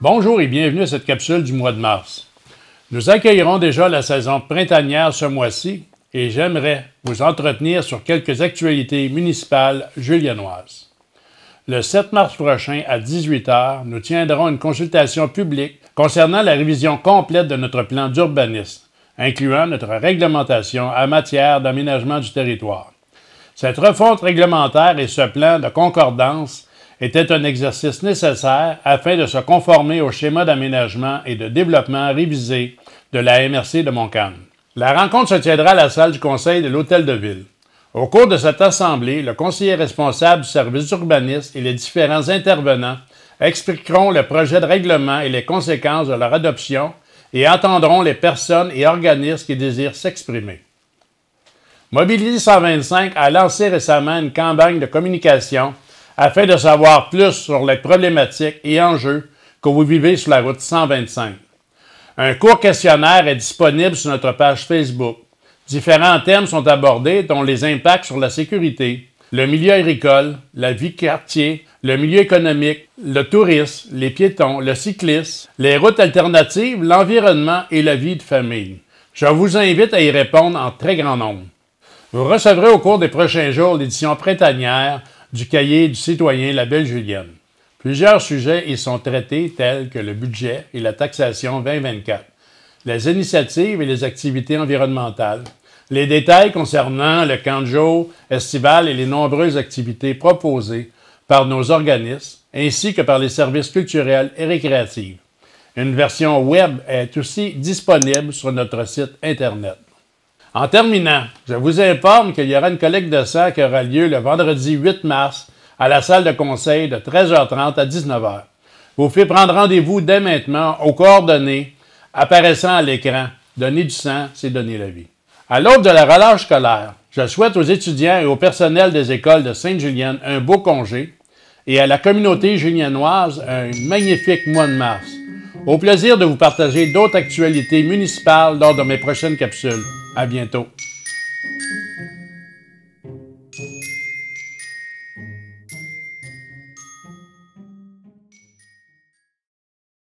Bonjour et bienvenue à cette capsule du mois de mars. Nous accueillerons déjà la saison printanière ce mois-ci et j'aimerais vous entretenir sur quelques actualités municipales julianoises. Le 7 mars prochain à 18h, nous tiendrons une consultation publique concernant la révision complète de notre plan d'urbanisme, incluant notre réglementation en matière d'aménagement du territoire. Cette refonte réglementaire et ce plan de concordance était un exercice nécessaire afin de se conformer au schéma d'aménagement et de développement révisé de la MRC de Montcalm. La rencontre se tiendra à la salle du conseil de l'Hôtel de Ville. Au cours de cette assemblée, le conseiller responsable du service urbaniste et les différents intervenants expliqueront le projet de règlement et les conséquences de leur adoption et entendront les personnes et organismes qui désirent s'exprimer. Mobilis 125 a lancé récemment une campagne de communication afin de savoir plus sur les problématiques et enjeux que vous vivez sur la route 125. Un court questionnaire est disponible sur notre page Facebook. Différents thèmes sont abordés, dont les impacts sur la sécurité, le milieu agricole, la vie quartier, le milieu économique, le tourisme, les piétons, le cycliste, les routes alternatives, l'environnement et la vie de famille. Je vous invite à y répondre en très grand nombre. Vous recevrez au cours des prochains jours l'édition printanière du cahier du citoyen La belle Julienne. Plusieurs sujets y sont traités, tels que le budget et la taxation 2024, les initiatives et les activités environnementales, les détails concernant le camp estival et les nombreuses activités proposées par nos organismes, ainsi que par les services culturels et récréatifs. Une version web est aussi disponible sur notre site Internet. En terminant, je vous informe qu'il y aura une collecte de sang qui aura lieu le vendredi 8 mars à la salle de conseil de 13h30 à 19h. Vous pouvez prendre rendez-vous dès maintenant aux coordonnées apparaissant à l'écran. Donner du sang, c'est donner la vie. À l'aube de la relâche scolaire, je souhaite aux étudiants et au personnel des écoles de Sainte-Julienne un beau congé et à la communauté juliennoise un magnifique mois de mars. Au plaisir de vous partager d'autres actualités municipales lors de mes prochaines capsules. À bientôt.